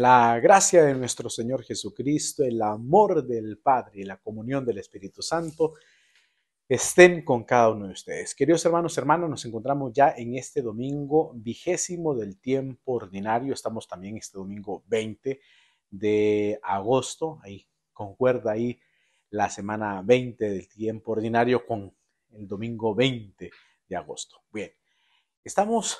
La gracia de nuestro Señor Jesucristo, el amor del Padre y la comunión del Espíritu Santo estén con cada uno de ustedes. Queridos hermanos, hermanos, nos encontramos ya en este domingo vigésimo del tiempo ordinario. Estamos también este domingo 20 de agosto. Ahí concuerda ahí la semana 20 del tiempo ordinario con el domingo 20 de agosto. Bien, estamos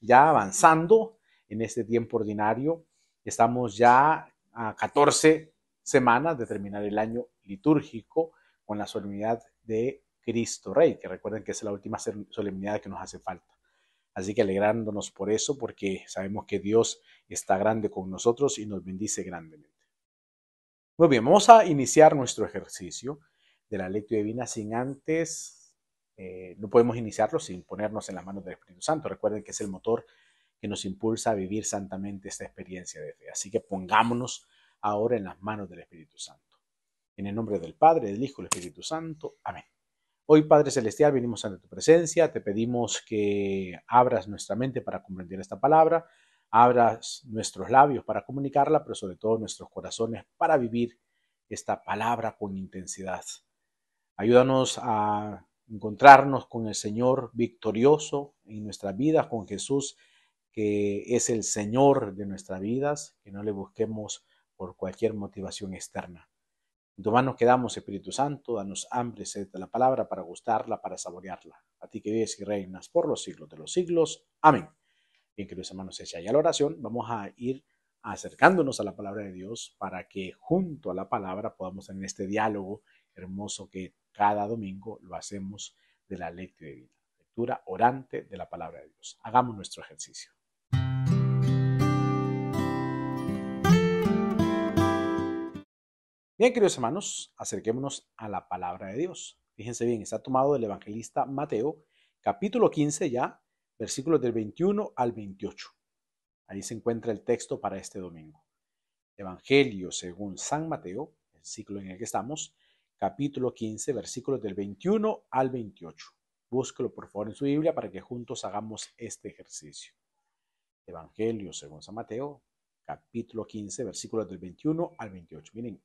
ya avanzando en este tiempo ordinario Estamos ya a 14 semanas de terminar el año litúrgico con la solemnidad de Cristo Rey, que recuerden que es la última solemnidad que nos hace falta. Así que alegrándonos por eso, porque sabemos que Dios está grande con nosotros y nos bendice grandemente. Muy bien, vamos a iniciar nuestro ejercicio de la lectura divina sin antes, eh, no podemos iniciarlo sin ponernos en las manos del Espíritu Santo. Recuerden que es el motor que nos impulsa a vivir santamente esta experiencia de fe. Así que pongámonos ahora en las manos del Espíritu Santo. En el nombre del Padre, del Hijo y del Espíritu Santo. Amén. Hoy, Padre Celestial, venimos ante tu presencia, te pedimos que abras nuestra mente para comprender esta palabra, abras nuestros labios para comunicarla, pero sobre todo nuestros corazones para vivir esta palabra con intensidad. Ayúdanos a encontrarnos con el Señor victorioso en nuestra vida, con Jesús que es el Señor de nuestras vidas, que no le busquemos por cualquier motivación externa. En tu mano quedamos, Espíritu Santo, danos hambre, sed de la palabra para gustarla, para saborearla. A ti que vives y reinas por los siglos de los siglos. Amén. Bien, queridos hermanos, se ya la oración, vamos a ir acercándonos a la palabra de Dios para que junto a la palabra podamos en este diálogo hermoso que cada domingo lo hacemos de la lectura divina, lectura orante de la palabra de Dios. Hagamos nuestro ejercicio. Bien, queridos hermanos, acerquémonos a la palabra de Dios. Fíjense bien, está tomado del evangelista Mateo, capítulo 15 ya, versículos del 21 al 28. Ahí se encuentra el texto para este domingo. Evangelio según San Mateo, el ciclo en el que estamos, capítulo 15, versículos del 21 al 28. Búsquelo por favor en su Biblia para que juntos hagamos este ejercicio. Evangelio según San Mateo, capítulo 15, versículos del 21 al 28. Miren,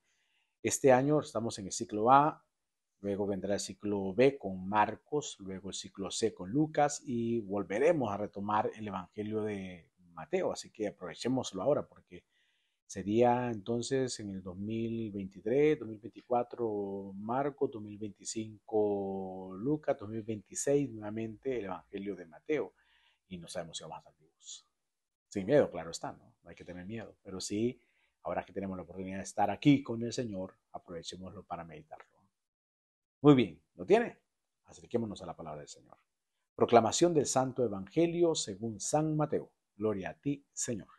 este año estamos en el ciclo A, luego vendrá el ciclo B con Marcos, luego el ciclo C con Lucas y volveremos a retomar el Evangelio de Mateo, así que aprovechémoslo ahora porque sería entonces en el 2023, 2024 Marcos, 2025 Lucas, 2026 nuevamente el Evangelio de Mateo y no sabemos si vamos a estar vivos. Sin miedo, claro está, ¿no? No hay que tener miedo, pero sí Ahora que tenemos la oportunidad de estar aquí con el Señor, aprovechémoslo para meditarlo. Muy bien, ¿lo tiene? Acerquémonos a la palabra del Señor. Proclamación del Santo Evangelio según San Mateo. Gloria a ti, Señor.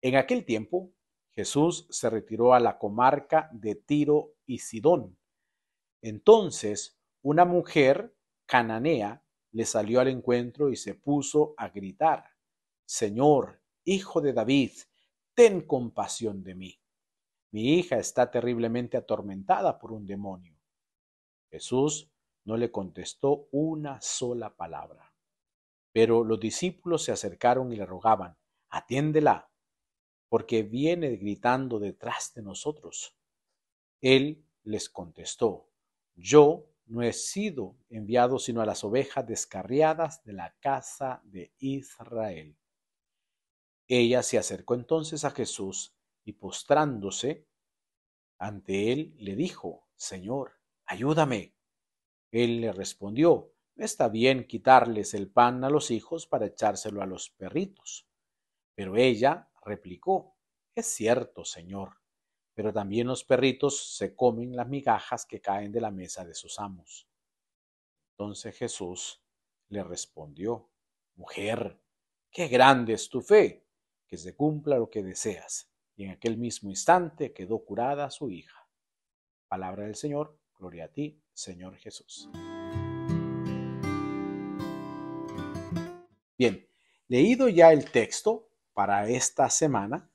En aquel tiempo, Jesús se retiró a la comarca de Tiro y Sidón. Entonces, una mujer cananea le salió al encuentro y se puso a gritar, Señor, hijo de David, ten compasión de mí. Mi hija está terriblemente atormentada por un demonio. Jesús no le contestó una sola palabra. Pero los discípulos se acercaron y le rogaban, atiéndela, porque viene gritando detrás de nosotros. Él les contestó, yo no he sido enviado sino a las ovejas descarriadas de la casa de Israel. Ella se acercó entonces a Jesús y postrándose ante él le dijo, Señor, ayúdame. Él le respondió, está bien quitarles el pan a los hijos para echárselo a los perritos. Pero ella replicó, es cierto, Señor, pero también los perritos se comen las migajas que caen de la mesa de sus amos. Entonces Jesús le respondió, Mujer, qué grande es tu fe, que se cumpla lo que deseas. Y en aquel mismo instante quedó curada su hija. Palabra del Señor, gloria a ti, Señor Jesús. Bien, leído ya el texto para esta semana,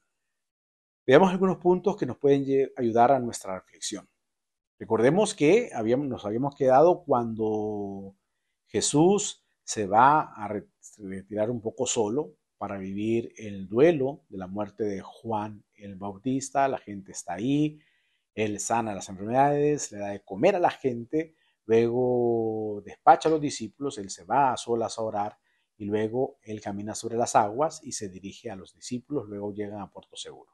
veamos algunos puntos que nos pueden ayudar a nuestra reflexión. Recordemos que habíamos, nos habíamos quedado cuando Jesús se va a retirar un poco solo para vivir el duelo de la muerte de Juan el Bautista. La gente está ahí, él sana las enfermedades, le da de comer a la gente, luego despacha a los discípulos, él se va a solas a orar y luego él camina sobre las aguas y se dirige a los discípulos, luego llegan a Puerto Seguro.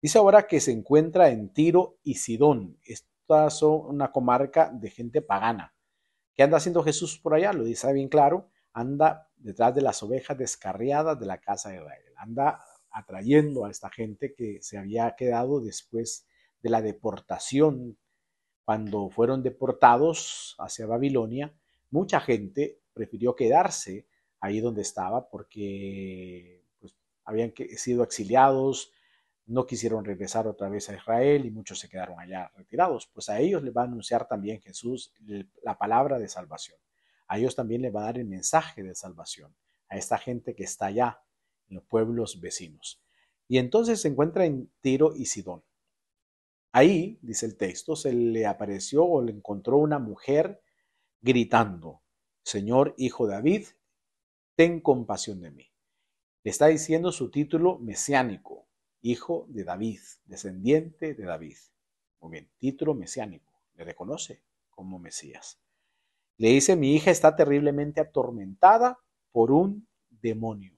Dice ahora que se encuentra en Tiro y Sidón. Esta es una comarca de gente pagana. ¿Qué anda haciendo Jesús por allá? Lo dice bien claro. Anda detrás de las ovejas descarriadas de la casa de Israel. Anda atrayendo a esta gente que se había quedado después de la deportación. Cuando fueron deportados hacia Babilonia, mucha gente prefirió quedarse ahí donde estaba porque pues, habían sido exiliados, no quisieron regresar otra vez a Israel y muchos se quedaron allá retirados. Pues a ellos les va a anunciar también Jesús la palabra de salvación a ellos también le va a dar el mensaje de salvación, a esta gente que está allá, en los pueblos vecinos. Y entonces se encuentra en Tiro y Sidón. Ahí, dice el texto, se le apareció o le encontró una mujer gritando, Señor Hijo de David, ten compasión de mí. Le está diciendo su título mesiánico, Hijo de David, descendiente de David. Muy bien, título mesiánico, le reconoce como Mesías. Le dice, mi hija está terriblemente atormentada por un demonio.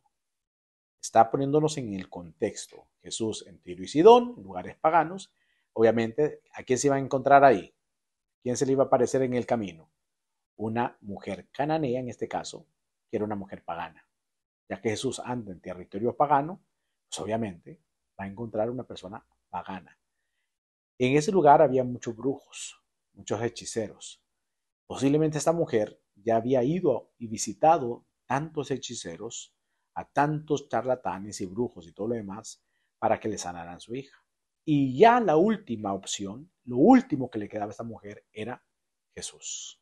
Está poniéndonos en el contexto. Jesús en Tiro y Sidón, lugares paganos. Obviamente, ¿a quién se iba a encontrar ahí? ¿Quién se le iba a aparecer en el camino? Una mujer cananea, en este caso, que era una mujer pagana. Ya que Jesús anda en territorio pagano, pues obviamente va a encontrar una persona pagana. En ese lugar había muchos brujos, muchos hechiceros, Posiblemente esta mujer ya había ido y visitado tantos hechiceros, a tantos charlatanes y brujos y todo lo demás, para que le sanaran a su hija. Y ya la última opción, lo último que le quedaba a esta mujer era Jesús.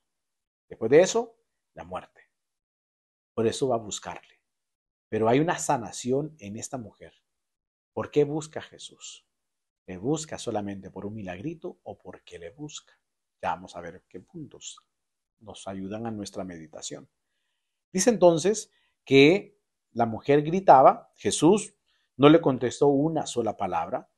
Después de eso, la muerte. Por eso va a buscarle. Pero hay una sanación en esta mujer. ¿Por qué busca a Jesús? ¿Le busca solamente por un milagrito o por qué le busca? Ya vamos a ver qué puntos nos ayudan a nuestra meditación. Dice entonces que la mujer gritaba, Jesús no le contestó una sola palabra,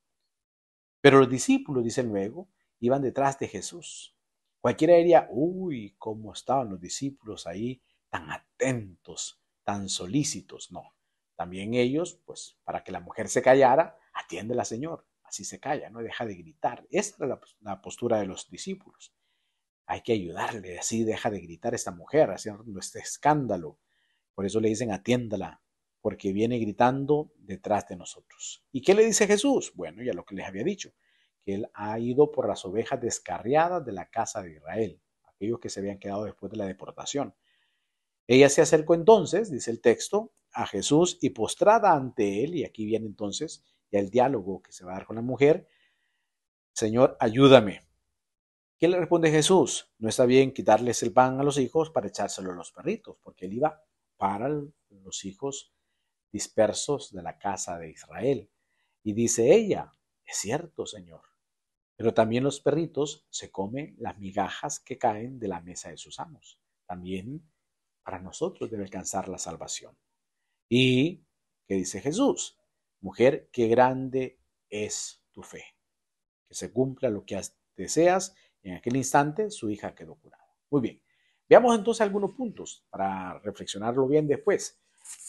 pero los discípulos, dicen luego, iban detrás de Jesús. Cualquiera diría, uy, cómo estaban los discípulos ahí tan atentos, tan solícitos. No, también ellos, pues para que la mujer se callara, atiende la Señor. Así se calla, no deja de gritar. Esa es la postura de los discípulos hay que ayudarle, así deja de gritar esta mujer, haciendo este escándalo. Por eso le dicen, atiéndala, porque viene gritando detrás de nosotros. ¿Y qué le dice Jesús? Bueno, ya lo que les había dicho, que él ha ido por las ovejas descarriadas de la casa de Israel, aquellos que se habían quedado después de la deportación. Ella se acercó entonces, dice el texto, a Jesús y postrada ante él, y aquí viene entonces ya el diálogo que se va a dar con la mujer, Señor, ayúdame. ¿Qué le responde Jesús? No está bien quitarles el pan a los hijos para echárselo a los perritos, porque él iba para los hijos dispersos de la casa de Israel. Y dice ella, es cierto, Señor, pero también los perritos se comen las migajas que caen de la mesa de sus amos. También para nosotros debe alcanzar la salvación. Y, ¿qué dice Jesús? Mujer, qué grande es tu fe. Que se cumpla lo que deseas en aquel instante su hija quedó curada. Muy bien, veamos entonces algunos puntos para reflexionarlo bien después.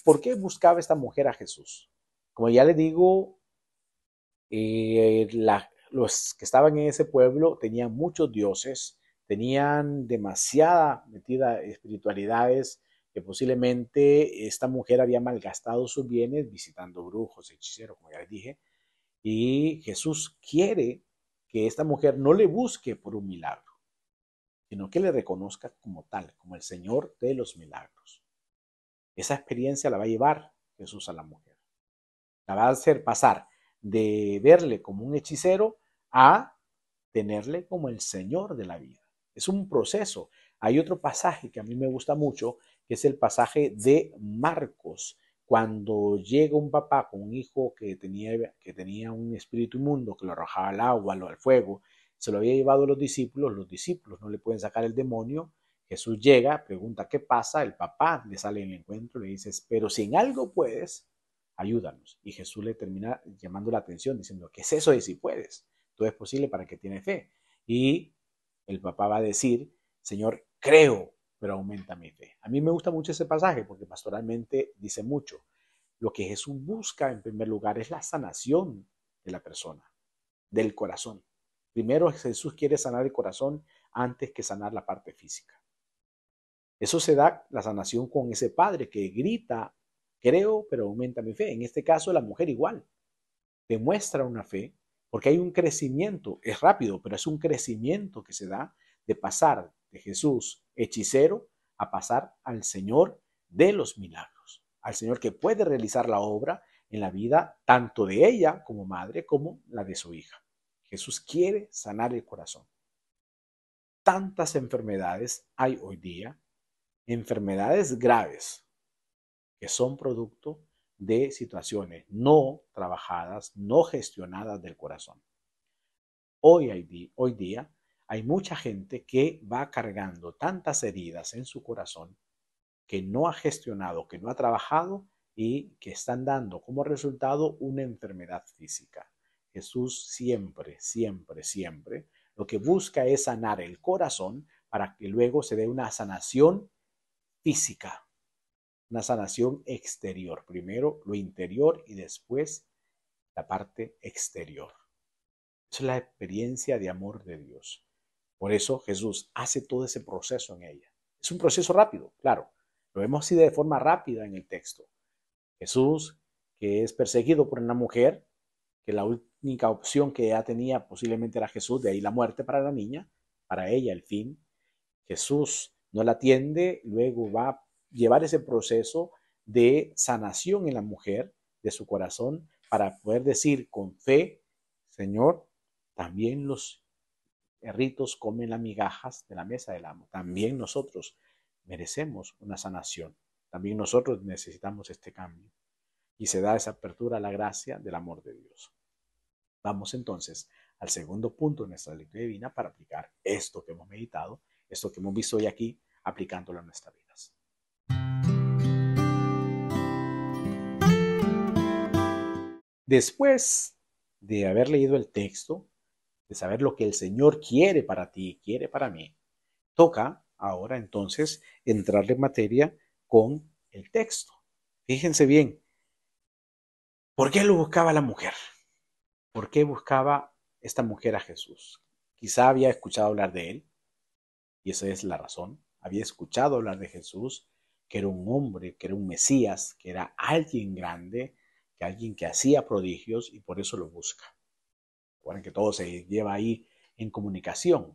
¿Por qué buscaba esta mujer a Jesús? Como ya le digo, eh, los que estaban en ese pueblo tenían muchos dioses, tenían demasiada metida espiritualidades que posiblemente esta mujer había malgastado sus bienes visitando brujos, hechiceros, como ya les dije, y Jesús quiere que esta mujer no le busque por un milagro, sino que le reconozca como tal, como el Señor de los milagros. Esa experiencia la va a llevar Jesús a la mujer. La va a hacer pasar de verle como un hechicero a tenerle como el Señor de la vida. Es un proceso. Hay otro pasaje que a mí me gusta mucho, que es el pasaje de Marcos, cuando llega un papá con un hijo que tenía, que tenía un espíritu inmundo, que lo arrojaba al agua, al fuego, se lo había llevado a los discípulos, los discípulos no le pueden sacar el demonio, Jesús llega, pregunta qué pasa, el papá le sale en el encuentro, le dices, pero si en algo puedes, ayúdanos. Y Jesús le termina llamando la atención, diciendo, ¿qué es eso de si puedes? Todo es posible para que tiene fe. Y el papá va a decir, Señor, creo, pero aumenta mi fe. A mí me gusta mucho ese pasaje porque pastoralmente dice mucho. Lo que Jesús busca en primer lugar es la sanación de la persona, del corazón. Primero Jesús quiere sanar el corazón antes que sanar la parte física. Eso se da la sanación con ese padre que grita, creo, pero aumenta mi fe. En este caso la mujer igual. Demuestra una fe porque hay un crecimiento, es rápido, pero es un crecimiento que se da de pasar de Jesús hechicero a pasar al Señor de los milagros, al Señor que puede realizar la obra en la vida tanto de ella como madre como la de su hija. Jesús quiere sanar el corazón. Tantas enfermedades hay hoy día, enfermedades graves que son producto de situaciones no trabajadas, no gestionadas del corazón. Hoy, hay hoy día hay mucha gente que va cargando tantas heridas en su corazón que no ha gestionado, que no ha trabajado y que están dando como resultado una enfermedad física. Jesús siempre, siempre, siempre lo que busca es sanar el corazón para que luego se dé una sanación física, una sanación exterior. Primero lo interior y después la parte exterior. Es la experiencia de amor de Dios. Por eso Jesús hace todo ese proceso en ella. Es un proceso rápido, claro. Lo vemos así de forma rápida en el texto. Jesús, que es perseguido por una mujer, que la única opción que ella tenía posiblemente era Jesús, de ahí la muerte para la niña, para ella el fin. Jesús no la atiende, luego va a llevar ese proceso de sanación en la mujer, de su corazón, para poder decir con fe, Señor, también los erritos comen las migajas de la mesa del amo. También nosotros merecemos una sanación. También nosotros necesitamos este cambio. Y se da esa apertura a la gracia del amor de Dios. Vamos entonces al segundo punto de nuestra lectura divina para aplicar esto que hemos meditado, esto que hemos visto hoy aquí, aplicándolo a nuestras vidas. Después de haber leído el texto, de saber lo que el Señor quiere para ti, y quiere para mí. Toca ahora entonces entrar en materia con el texto. Fíjense bien, ¿por qué lo buscaba la mujer? ¿Por qué buscaba esta mujer a Jesús? Quizá había escuchado hablar de él, y esa es la razón. Había escuchado hablar de Jesús, que era un hombre, que era un Mesías, que era alguien grande, que alguien que hacía prodigios y por eso lo busca. Recuerden que todo se lleva ahí en comunicación,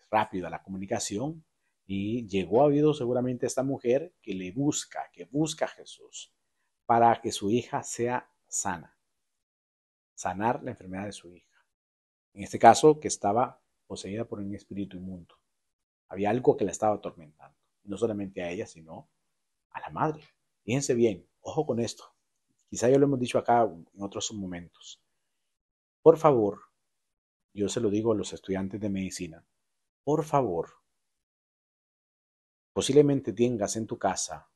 es rápida la comunicación y llegó a oído seguramente esta mujer que le busca, que busca a Jesús para que su hija sea sana, sanar la enfermedad de su hija. En este caso, que estaba poseída por un espíritu inmundo. Había algo que la estaba atormentando, no solamente a ella, sino a la madre. Fíjense bien, ojo con esto. Quizá ya lo hemos dicho acá en otros momentos. Por favor, yo se lo digo a los estudiantes de medicina, por favor, posiblemente tengas en tu casa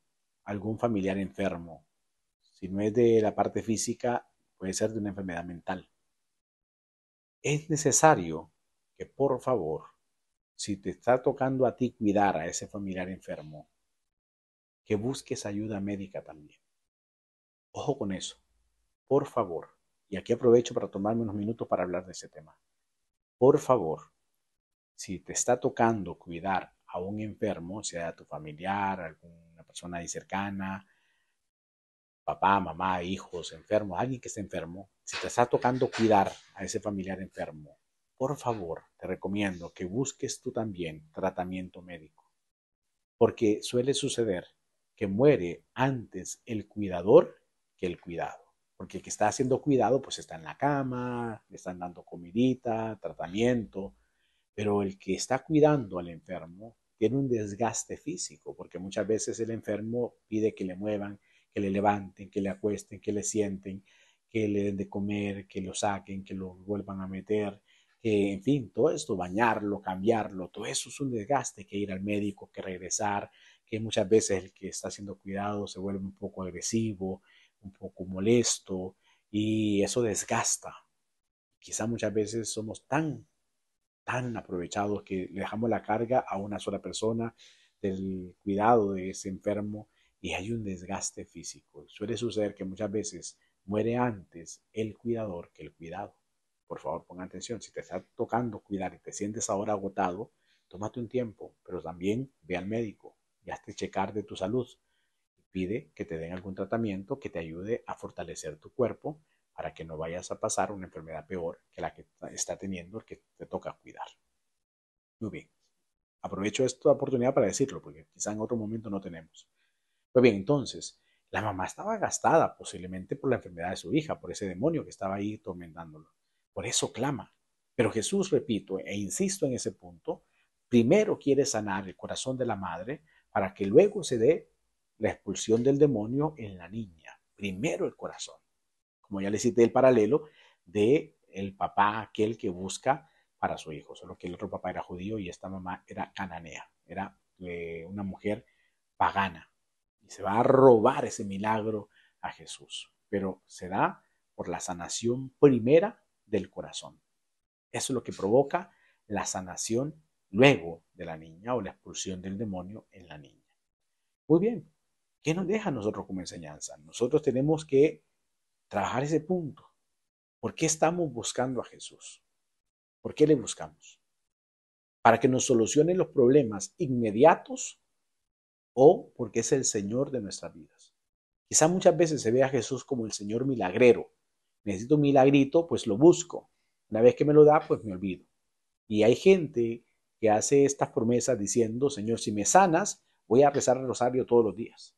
algún familiar enfermo. Si no es de la parte física, puede ser de una enfermedad mental. Es necesario que, por favor, si te está tocando a ti cuidar a ese familiar enfermo, que busques ayuda médica también. Ojo con eso, por favor. Y aquí aprovecho para tomarme unos minutos para hablar de ese tema. Por favor, si te está tocando cuidar a un enfermo, sea tu familiar, alguna persona ahí cercana, papá, mamá, hijos, enfermos, alguien que esté enfermo, si te está tocando cuidar a ese familiar enfermo, por favor, te recomiendo que busques tú también tratamiento médico, porque suele suceder que muere antes el cuidador que el cuidado porque el que está haciendo cuidado pues está en la cama, le están dando comidita, tratamiento, pero el que está cuidando al enfermo tiene un desgaste físico, porque muchas veces el enfermo pide que le muevan, que le levanten, que le acuesten, que le sienten, que le den de comer, que lo saquen, que lo vuelvan a meter, que en fin, todo esto, bañarlo, cambiarlo, todo eso es un desgaste, que ir al médico, que regresar, que muchas veces el que está haciendo cuidado se vuelve un poco agresivo, un poco molesto y eso desgasta. Quizá muchas veces somos tan, tan aprovechados que le dejamos la carga a una sola persona del cuidado de ese enfermo y hay un desgaste físico. Suele suceder que muchas veces muere antes el cuidador que el cuidado. Por favor, ponga atención, si te está tocando cuidar y te sientes ahora agotado, tómate un tiempo, pero también ve al médico y hazte checar de tu salud pide que te den algún tratamiento que te ayude a fortalecer tu cuerpo para que no vayas a pasar una enfermedad peor que la que está teniendo el que te toca cuidar. Muy bien. Aprovecho esta oportunidad para decirlo, porque quizá en otro momento no tenemos. Pues bien, entonces, la mamá estaba gastada posiblemente por la enfermedad de su hija, por ese demonio que estaba ahí tormentándolo. Por eso clama. Pero Jesús, repito, e insisto en ese punto, primero quiere sanar el corazón de la madre para que luego se dé la expulsión del demonio en la niña, primero el corazón. Como ya le cité el paralelo de el papá aquel que busca para su hijo, solo que el otro papá era judío y esta mamá era cananea, era eh, una mujer pagana y se va a robar ese milagro a Jesús, pero se da por la sanación primera del corazón. Eso es lo que provoca la sanación luego de la niña o la expulsión del demonio en la niña. Muy bien, ¿Qué nos deja a nosotros como enseñanza? Nosotros tenemos que trabajar ese punto. ¿Por qué estamos buscando a Jesús? ¿Por qué le buscamos? ¿Para que nos solucione los problemas inmediatos o porque es el Señor de nuestras vidas? Quizá muchas veces se ve a Jesús como el Señor milagrero. Necesito un milagrito, pues lo busco. Una vez que me lo da, pues me olvido. Y hay gente que hace estas promesas diciendo, Señor, si me sanas, voy a rezar el rosario todos los días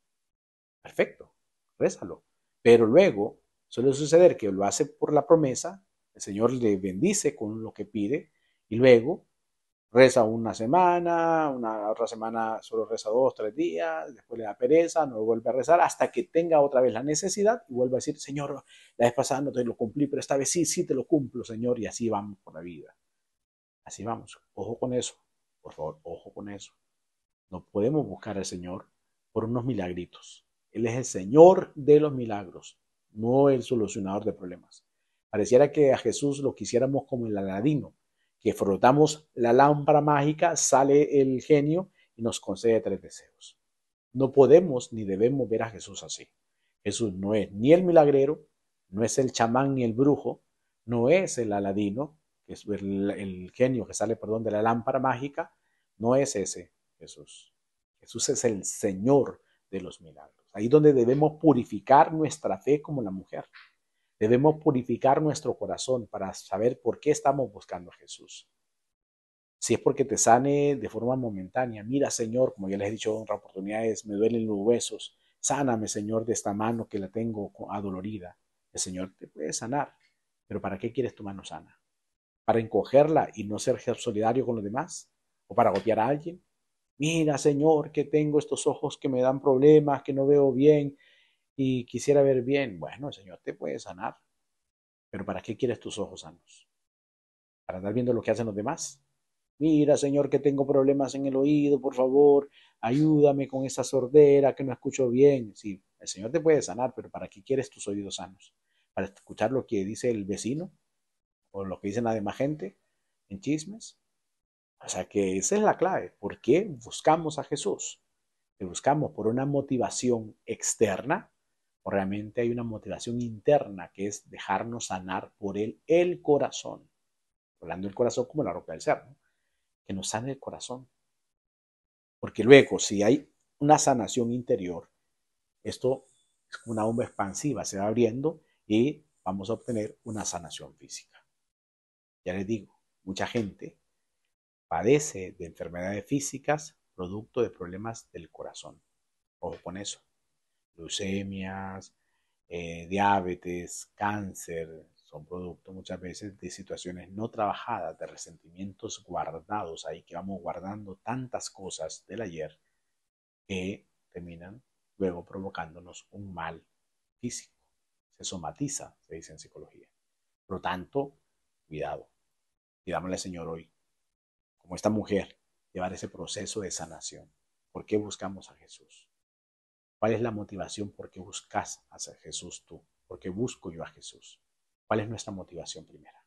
perfecto, rézalo. Pero luego suele suceder que lo hace por la promesa, el Señor le bendice con lo que pide y luego reza una semana, una otra semana solo reza dos, tres días, después le da pereza, no vuelve a rezar hasta que tenga otra vez la necesidad y vuelve a decir, Señor, la vez pasada no te lo cumplí, pero esta vez sí, sí te lo cumplo, Señor, y así vamos con la vida. Así vamos. Ojo con eso, por favor, ojo con eso. No podemos buscar al Señor por unos milagritos. Él es el Señor de los milagros, no el solucionador de problemas. Pareciera que a Jesús lo quisiéramos como el aladino, que frotamos la lámpara mágica, sale el genio y nos concede tres deseos. No podemos ni debemos ver a Jesús así. Jesús no es ni el milagrero, no es el chamán ni el brujo, no es el aladino, que es el, el genio que sale, perdón, de la lámpara mágica, no es ese Jesús. Jesús es el Señor de los milagros. Ahí donde debemos purificar nuestra fe como la mujer. Debemos purificar nuestro corazón para saber por qué estamos buscando a Jesús. Si es porque te sane de forma momentánea, mira Señor, como ya les he dicho en otras oportunidades, me duelen los huesos, sáname Señor de esta mano que la tengo adolorida. El Señor te puede sanar, pero ¿para qué quieres tu mano sana? ¿Para encogerla y no ser solidario con los demás? ¿O para golpear a alguien? mira, Señor, que tengo estos ojos que me dan problemas, que no veo bien y quisiera ver bien. Bueno, el Señor te puede sanar, pero ¿para qué quieres tus ojos sanos? ¿Para andar viendo lo que hacen los demás? Mira, Señor, que tengo problemas en el oído, por favor, ayúdame con esa sordera que no escucho bien. Sí, el Señor te puede sanar, pero ¿para qué quieres tus oídos sanos? ¿Para escuchar lo que dice el vecino? ¿O lo que dicen la demás gente en chismes? O sea que esa es la clave. ¿Por qué buscamos a Jesús? ¿Le buscamos por una motivación externa? ¿O realmente hay una motivación interna que es dejarnos sanar por Él el corazón? Hablando del corazón como la roca del ser, ¿no? que nos sane el corazón. Porque luego, si hay una sanación interior, esto es como una bomba expansiva, se va abriendo y vamos a obtener una sanación física. Ya les digo, mucha gente padece de enfermedades físicas producto de problemas del corazón. Ojo con eso. Leucemias, eh, diabetes, cáncer, son producto muchas veces de situaciones no trabajadas, de resentimientos guardados ahí, que vamos guardando tantas cosas del ayer que terminan luego provocándonos un mal físico. Se somatiza, se dice en psicología. Por lo tanto, cuidado. Cuidámosle al Señor hoy como esta mujer, llevar ese proceso de sanación. ¿Por qué buscamos a Jesús? ¿Cuál es la motivación por qué buscas a Jesús tú? ¿Por qué busco yo a Jesús? ¿Cuál es nuestra motivación primera?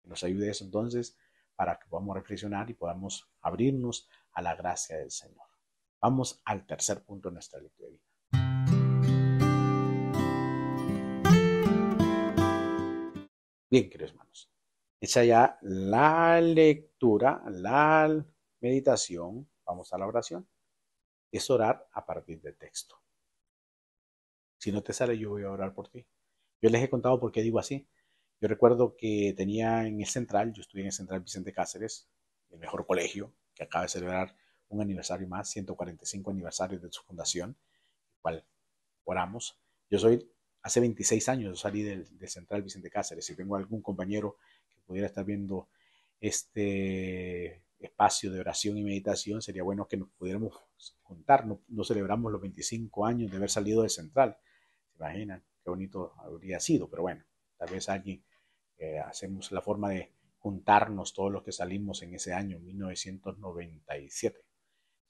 Que nos ayude eso entonces para que podamos reflexionar y podamos abrirnos a la gracia del Señor. Vamos al tercer punto de nuestra lectura de vida. Bien, queridos hermanos, Esa ya la lectura la meditación, vamos a la oración. Es orar a partir del texto. Si no te sale, yo voy a orar por ti. Yo les he contado por qué digo así. Yo recuerdo que tenía en el Central, yo estuve en el Central Vicente Cáceres, el mejor colegio que acaba de celebrar un aniversario más, 145 aniversarios de su fundación, el cual oramos. Yo soy, hace 26 años yo salí del, del Central Vicente Cáceres. Si tengo algún compañero que pudiera estar viendo este espacio de oración y meditación, sería bueno que nos pudiéramos juntar. No, celebramos los 25 años de haber salido de Central. ¿Se imaginan qué bonito habría sido? Pero bueno, tal vez alguien eh, hacemos la forma de juntarnos todos los que salimos en ese año, 1997.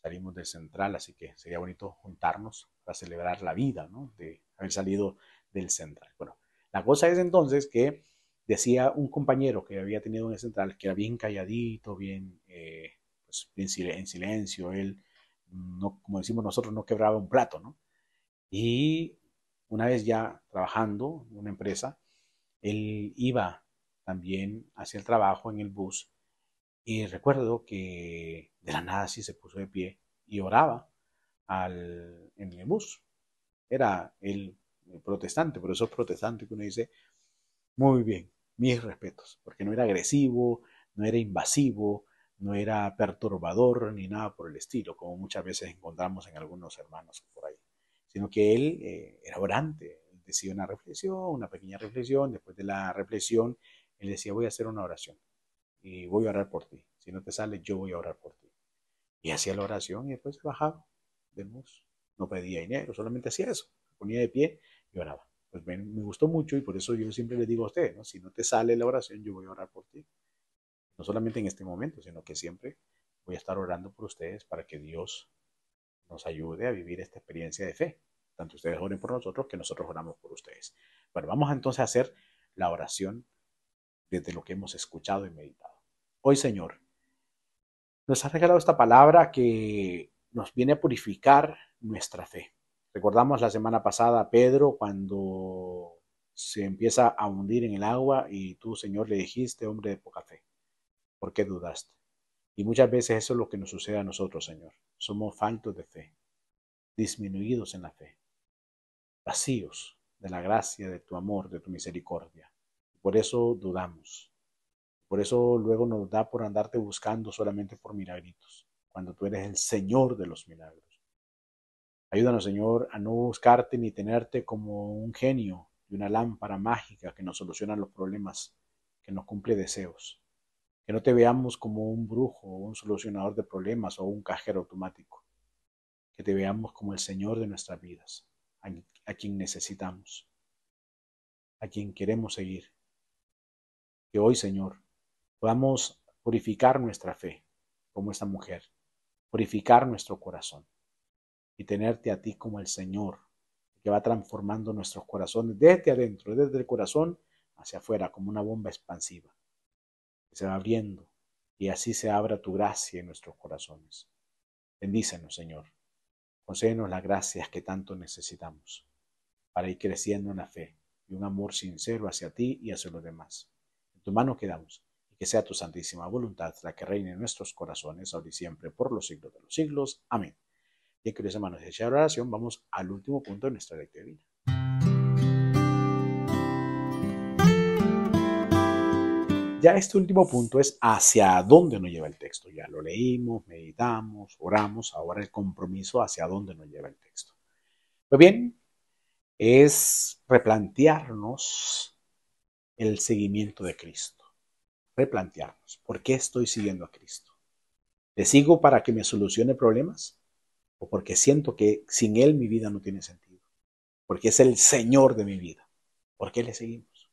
Salimos del Central, así que sería bonito juntarnos para celebrar la vida, ¿no? De haber salido del Central. Bueno, la cosa es entonces que Decía un compañero que había tenido en el central que era bien calladito, bien, eh, pues, en silencio, él, como decimos nosotros, no quebraba un plato, ¿no? Y una vez ya trabajando en una empresa, él iba también hacia el trabajo en el bus y recuerdo que de la nada sí se puso de pie y oraba al, en el bus. Era el, protestante, por eso es protestante que uno dice, muy bien, mis respetos, porque no era agresivo, no era invasivo, no era perturbador ni nada por el estilo, como muchas veces encontramos en algunos hermanos por ahí, sino que él eh, era orante, decía una reflexión, una pequeña reflexión, después de la reflexión, él decía, voy a hacer una oración y voy a orar por ti, si no te sale, yo voy a orar por ti. Y hacía la oración y después bajaba del no pedía dinero, solamente hacía eso, ponía de pie y oraba pues me gustó mucho y por eso yo siempre les digo a ustedes, si no te sale la oración, yo voy a orar por ti. No solamente en este momento, sino que siempre voy a estar orando por ustedes para que Dios nos ayude a vivir esta experiencia de fe. Tanto ustedes oren por nosotros que nosotros oramos por ustedes. Bueno, vamos entonces a hacer la oración desde lo que hemos escuchado y meditado. Hoy, Señor, nos has regalado esta palabra que nos viene a purificar nuestra fe. Recordamos la semana pasada a Pedro cuando se empieza a hundir en el agua y tú, Señor, le dijiste, hombre de poca fe, ¿por qué dudaste? Y muchas veces eso es lo que nos sucede a nosotros, Señor. Somos faltos de fe, disminuidos en la fe, vacíos de la gracia, de tu amor, de tu misericordia. Por eso dudamos. Por eso luego nos da por andarte buscando solamente por milagritos, cuando tú eres el Señor de los milagros. Ayúdanos, Señor, a no buscarte ni tenerte como un genio y una lámpara mágica que nos soluciona los problemas, que nos cumple deseos. Que no te veamos como un brujo o un solucionador de problemas o un cajero automático. Que te veamos como el Señor de nuestras vidas, a, a quien necesitamos, a quien queremos seguir. Que hoy, Señor, podamos purificar nuestra fe como esta mujer, purificar nuestro corazón y tenerte a ti como el Señor, que va transformando nuestros corazones desde adentro, desde el corazón hacia afuera, como una bomba expansiva, que se va abriendo y así se abra tu gracia en nuestros corazones. Bendícenos, Señor. Concédenos las gracias que tanto necesitamos para ir creciendo en la fe y un amor sincero hacia ti y hacia los demás. En tu mano quedamos y que sea tu santísima voluntad la que reine en nuestros corazones ahora y siempre por los siglos de los siglos. Amén. Ya que hermanos, echar la oración, vamos al último punto de nuestra lectura Ya este último punto es hacia dónde nos lleva el texto. Ya lo leímos, meditamos, oramos, ahora el compromiso hacia dónde nos lleva el texto. Pues bien, es replantearnos el seguimiento de Cristo. Replantearnos, ¿por qué estoy siguiendo a Cristo? ¿Le sigo para que me solucione problemas? o porque siento que sin Él mi vida no tiene sentido, porque es el Señor de mi vida. ¿Por qué le seguimos?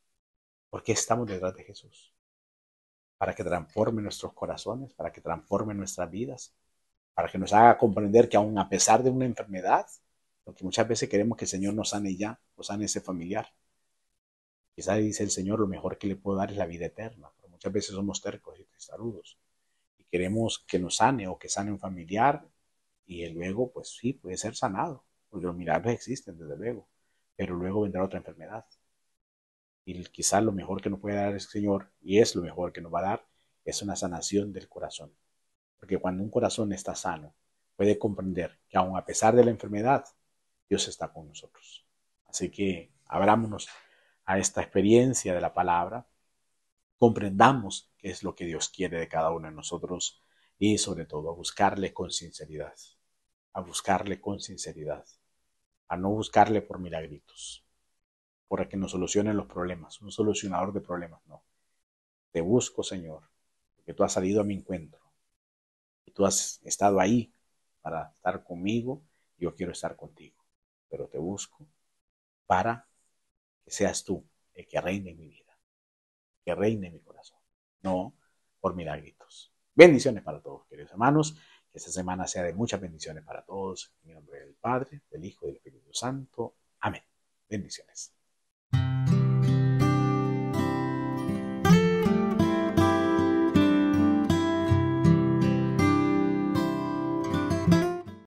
¿Por qué estamos detrás de Jesús? Para que transforme nuestros corazones, para que transforme nuestras vidas, para que nos haga comprender que aun a pesar de una enfermedad, que muchas veces queremos que el Señor nos sane ya, o sane ese familiar. Quizás dice el Señor, lo mejor que le puedo dar es la vida eterna, pero muchas veces somos tercos y saludos. Y queremos que nos sane o que sane un familiar y luego, pues sí, puede ser sanado, porque los milagros existen, desde luego, pero luego vendrá otra enfermedad. Y quizás lo mejor que nos puede dar el Señor, y es lo mejor que nos va a dar, es una sanación del corazón. Porque cuando un corazón está sano, puede comprender que aun a pesar de la enfermedad, Dios está con nosotros. Así que abrámonos a esta experiencia de la palabra, comprendamos qué es lo que Dios quiere de cada uno de nosotros y sobre todo buscarle con sinceridad a buscarle con sinceridad, a no buscarle por milagritos, por que nos solucionen los problemas, un solucionador de problemas, no. Te busco, Señor, porque tú has salido a mi encuentro y tú has estado ahí para estar conmigo, y yo quiero estar contigo, pero te busco para que seas tú el que reine en mi vida, que reine en mi corazón, no por milagritos. Bendiciones para todos, queridos hermanos esta semana sea de muchas bendiciones para todos. En el nombre del Padre, del Hijo y del Espíritu Santo. Amén. Bendiciones.